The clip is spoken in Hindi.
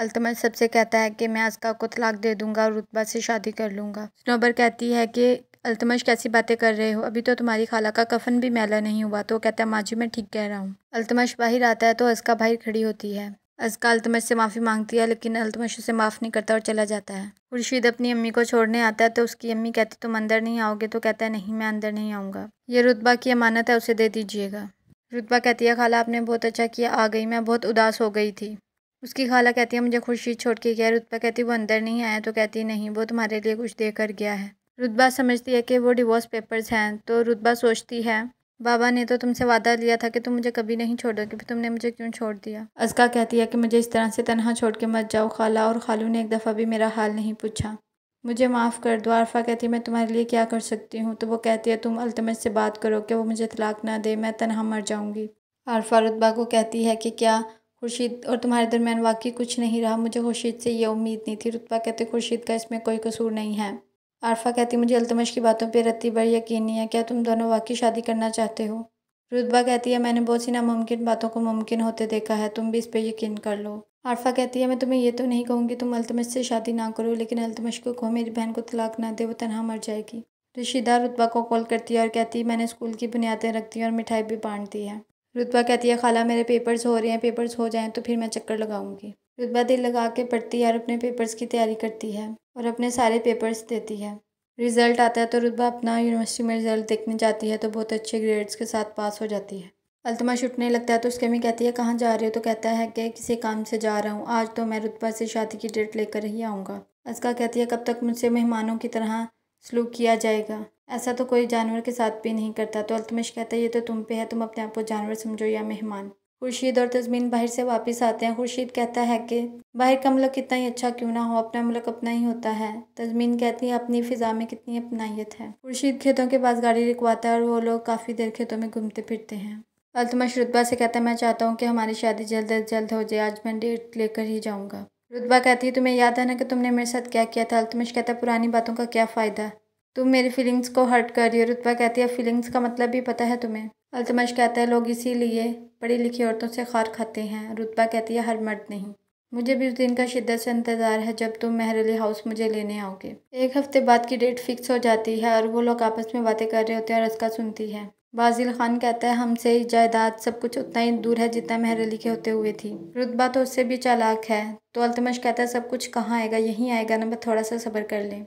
अल्तमश सबसे कहता है कि मैं आजका को तलाक दे दूंगा और रुतबा से शादी कर लूँगा स्नोबर कहती है कि अल्तमश कैसी बातें कर रहे हो अभी तो तुम्हारी खाला का कफन भी मैला नहीं हुआ तो कहता है माँ जी मैं ठीक कह रहा हूँ अल्तमश बाहर आता है तो अजका बाहर खड़ी होती है अजका अल्तमश से माफ़ी मांगती है लेकिन अल्तमश उसे माफ़ नहीं करता और चला जाता है खुर्शीद अपनी अम्मी को छोड़ने आता है तो उसकी अम्मी कहती तुम अंदर नहीं आओगे तो कहता है नहीं मैं अंदर नहीं आऊँगा ये रुतबा की अमानत है उसे दे दीजिएगा रुतबा कहती है खाला आपने बहुत अच्छा किया आ गई मैं बहुत उदास हो गई थी उसकी खाला कहती है मुझे खुर्शीद छोड़ के गया रुतबा कहती वो अंदर नहीं आया तो कहती नहीं वो तुम्हारे लिए कुछ दे कर गया है रुतबा समझती है कि वो डिवोर्स पेपर्स हैं तो रुतबा सोचती है बाबा ने तो तुमसे वादा लिया था कि तुम मुझे कभी नहीं छोड़ोगे फिर तुमने मुझे क्यों छोड़ दिया अजका कहती है कि मुझे इस तरह से तनहा छोड़ के मत जाओ खाला और खालू ने एक दफ़ा भी मेरा हाल नहीं पूछा मुझे माफ़ कर दो आरफा कहती है मैं तुम्हारे लिए क्या कर सकती हूँ तो वो कहती है तुम अल्तमत से बात करो कि वो मुझे तलाक ना दे मैं तनहा मर जाऊँगी आरफा रुतबा को कहती है कि क्या खुर्शीद और तुम्हारे दरमियान वाकई कुछ नहीं रहा मुझे खुर्शीद से यह उम्मीद नहीं थी रुतबा कहते खुर्शीद का इसमें कोई कसूर नहीं है आरफा कहती मुझे अलतमश की बातों पर रत्ती बड़ यकीन नहीं है क्या तुम दोनों वाकई शादी करना चाहते हो रुतबा कहती है मैंने बहुत सी नामुमकिन बातों को मुमकिन होते देखा है तुम भी इस पर यकीन कर लो आरफा कहती है मैं तुम्हें ये तो नहीं कहूँगी तुम अल्तमश से शादी ना करो लेकिन अल्तमश को कहो मेरी बहन को तलाक ना दे वो तनहा मर जाएगी रिशिदा रुतबा को कॉल करती है और कहती है मैंने स्कूल की बुनियादें रख दी और मिठाई भी बांटती दी है रुतबा कहती है खाला मेरे पेपर्स हो रहे हैं पेपर्स हो जाएं तो फिर मैं चक्कर लगाऊंगी रुतबा दिल लगा के पढ़ती है और अपने पेपर्स की तैयारी करती है और अपने सारे पेपर्स देती है रिज़ल्ट आता है तो रुतबा अपना यूनिवर्सिटी में रिज़ल्ट देखने जाती है तो बहुत अच्छे ग्रेड्स के साथ पास हो जाती है अल्तमा छुटने लगता है तो उसके अम्मी कहती है कहाँ जा रहे हो तो कहता है कि किसी काम से जा रहा हूँ आज तो मैं रुतबा से शादी की डेट लेकर ही आऊँगा अजका कहती है कब तक मुझसे मेहमानों की तरह सलूक किया जाएगा ऐसा तो कोई जानवर के साथ भी नहीं करता तो अल्तमिश कहता है ये तो तुम पे है तुम अपने आप को जानवर समझो या मेहमान खुर्शीद और तस्मीन बाहर से वापस आते हैं खुर्शीद कहता है कि बाहर का मुल्क कितना ही अच्छा क्यों ना हो अपना मुल्क अपना ही होता है तजमीन कहती है अपनी फ़िज़ा में कितनी अपनाइत है खुर्शीद खेतों के पास गाड़ी रिकवाता है और वो लोग काफ़ी देर खेतों में घूमते फिरते हैं अल्तमश रुतबा से कहता है मैं चाहता हूँ कि हमारी शादी जल्द अज जल्द हो जाए आज मैं डेट लेकर ही जाऊँगा रुतबा कहती है तुम्हें याद है ना कि तुमने मेरे साथ क्या किया था अल्तमश कहता है पुरानी बातों का क्या फ़ायदा तुम मेरी फीलिंग्स को हर्ट कर रही हो रुतबा कहती है फीलिंग्स का मतलब भी पता है तुम्हें अल्तमश कहता है लोग इसीलिए पढ़ी लिखी औरतों से खार खाते हैं रुतबा कहती है हर मर्द नहीं मुझे भी उस दिन का शिद्दत से इंतज़ार है जब तुम महरली हाउस मुझे लेने आओगे एक हफ्ते बाद की डेट फिक्स हो जाती है और वो लोग आपस में बातें कर रहे होते हैं और रसका सुनती है बाजिल खान कहता है हमसे जायदाद सब कुछ उतना ही दूर है जितना महर अली के होते हुए थी रुतबा तो उससे भी चालाक है तो अल्तमश कहता है सब कुछ कहाँ आएगा यहीं आएगा ना बस थोड़ा सा सब्र कर लें